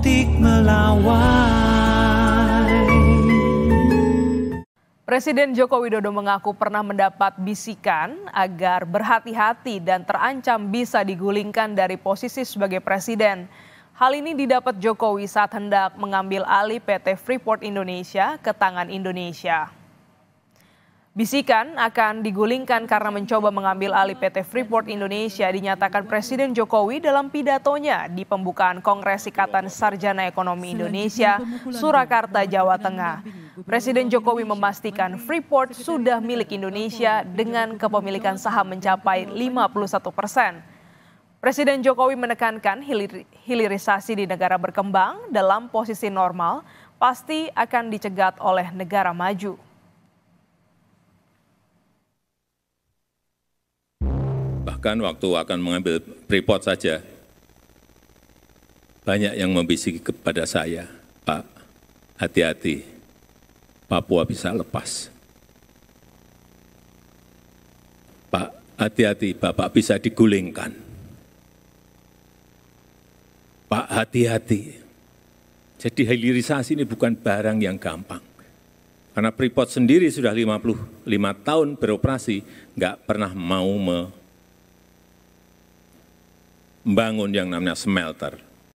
Optik melawai. Presiden Joko Widodo mengaku pernah mendapat bisikan agar berhati-hati dan terancam bisa digulingkan dari posisi sebagai presiden. Hal ini didapat Jokowi saat hendak mengambil alih PT Freeport Indonesia ke tangan Indonesia. Bisikan akan digulingkan karena mencoba mengambil alih PT Freeport Indonesia dinyatakan Presiden Jokowi dalam pidatonya di pembukaan Kongres Ikatan Sarjana Ekonomi Indonesia, Surakarta, Jawa Tengah. Presiden Jokowi memastikan Freeport sudah milik Indonesia dengan kepemilikan saham mencapai 51 persen. Presiden Jokowi menekankan hilir hilirisasi di negara berkembang dalam posisi normal pasti akan dicegat oleh negara maju. Bahkan waktu akan mengambil report saja, banyak yang membisiki kepada saya, Pak, hati-hati, Papua bisa lepas. Pak, hati-hati, Bapak bisa digulingkan. Pak, hati-hati. Jadi hilirisasi ini bukan barang yang gampang. Karena Freeport sendiri sudah 55 tahun beroperasi, nggak pernah mau me membangun yang namanya smelter